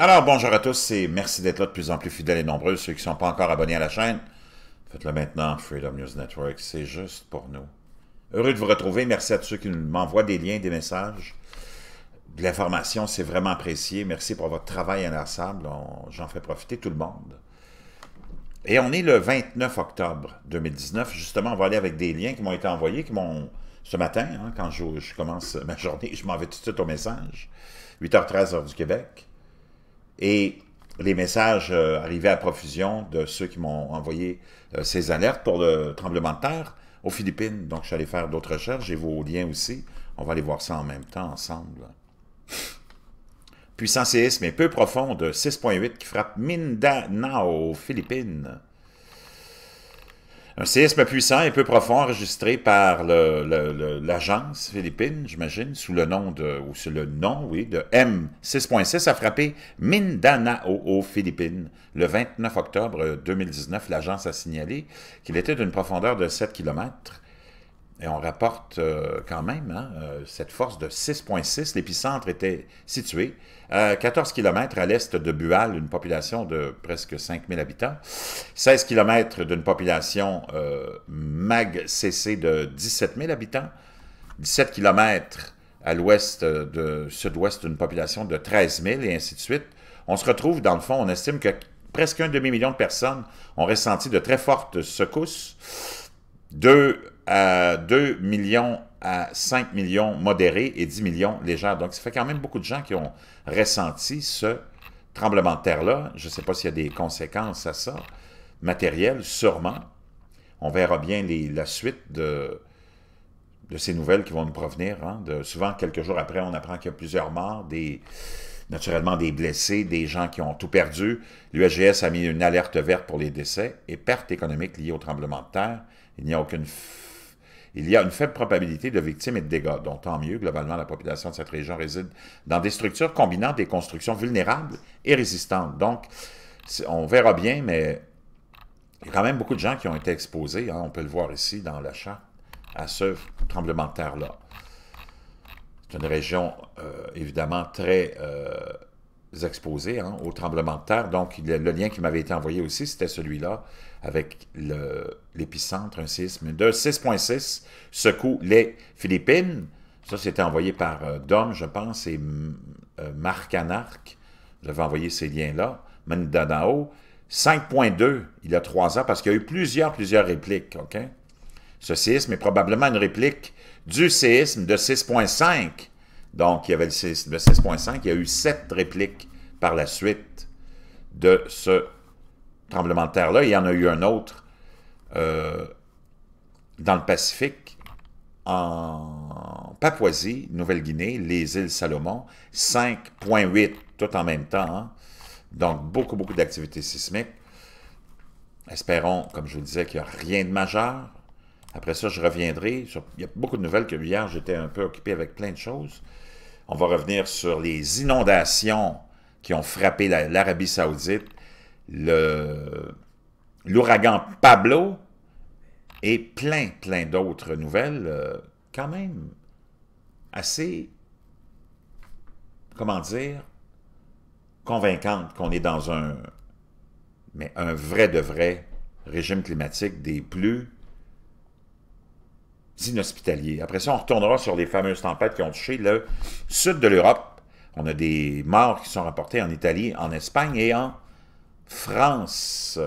Alors, bonjour à tous et merci d'être là de plus en plus fidèles et nombreux. Ceux qui ne sont pas encore abonnés à la chaîne, faites-le maintenant, Freedom News Network, c'est juste pour nous. Heureux de vous retrouver, merci à tous ceux qui m'envoient des liens, des messages, de l'information, c'est vraiment apprécié. Merci pour votre travail inlassable, j'en fais profiter tout le monde. Et on est le 29 octobre 2019, justement, on va aller avec des liens qui m'ont été envoyés, qui m'ont... Ce matin, hein, quand je, je, commence ma journée, je m'en vais tout de suite au message, 8h13 heure du Québec. Et les messages arrivés euh, arrivaient à profusion de ceux qui m'ont envoyé euh, ces alertes pour le tremblement de terre aux Philippines. Donc, je suis allé faire d'autres recherches. J'ai vos liens aussi. On va aller voir ça en même temps, ensemble. Puissant séisme et peu profond de 6.8 qui frappe Mindanao aux Philippines. Un séisme puissant et peu profond enregistré par l'agence philippine, j'imagine, sous le nom de, ou sous le nom, oui, de M6.6 a frappé Mindanao aux Philippines. Le 29 octobre 2019, l'agence a signalé qu'il était d'une profondeur de 7 km et on rapporte euh, quand même hein, euh, cette force de 6,6. L'épicentre était situé à 14 km à l'est de Bual, une population de presque 5 000 habitants, 16 km d'une population euh, MAG-CC de 17 000 habitants, 17 km à l'ouest de sud-ouest d'une population de 13 000 et ainsi de suite. On se retrouve, dans le fond, on estime que presque un demi-million de personnes ont ressenti de très fortes secousses. Deux à 2 millions à 5 millions modérés et 10 millions légères. Donc, ça fait quand même beaucoup de gens qui ont ressenti ce tremblement de terre-là. Je ne sais pas s'il y a des conséquences à ça, matérielles, sûrement. On verra bien la suite de, de ces nouvelles qui vont nous provenir. Hein. de, souvent, quelques jours après, on apprend qu'il y a plusieurs morts, des, naturellement des blessés, des gens qui ont tout perdu. L'USGS a mis une alerte verte pour les décès et pertes économiques liées au tremblement de terre. Il n'y a aucune il y a une faible probabilité de victimes et de dégâts, dont tant mieux, globalement, la population de cette région réside dans des structures combinant des constructions vulnérables et résistantes. Donc, on verra bien, mais il y a quand même beaucoup de gens qui ont été exposés, hein. on peut le voir ici dans la charte, à ce tremblement de terre-là. C'est une région, euh, évidemment, très... Euh, exposés hein, au tremblement de terre. Donc, le, lien qui m'avait été envoyé aussi, c'était celui-là, avec l'épicentre, un séisme de 6.6 secoue les Philippines. Ça, c'était envoyé par euh, Dom, je pense, et mm, euh, Marc Anarc. J'avais envoyé ces liens-là. Mindanao, 5.2, il y a trois ans, parce qu'il y a eu plusieurs, plusieurs répliques, OK? Ce séisme est probablement une réplique du séisme de 6.5 donc, il y avait le 6.5. Il y a eu sept répliques par la suite de ce tremblement de terre-là. Il y en a eu un autre euh, dans le Pacifique, en Papouasie, Nouvelle-Guinée, les îles Salomon, 5.8, tout en même temps. Hein. Donc, beaucoup, beaucoup d'activités sismiques. Espérons, comme je vous le disais, qu'il n'y a rien de majeur. Après ça, je reviendrai. Il y a beaucoup de nouvelles que hier, j'étais un peu occupé avec plein de choses. On va revenir sur les inondations qui ont frappé l'Arabie saoudite, l'ouragan Pablo et plein, plein d'autres nouvelles euh, quand même assez, comment dire, convaincantes qu'on est dans un, mais un vrai de vrai régime climatique des plus après ça, on retournera sur les fameuses tempêtes qui ont touché le sud de l'Europe. On a des morts qui sont rapportés en Italie, en Espagne et en France.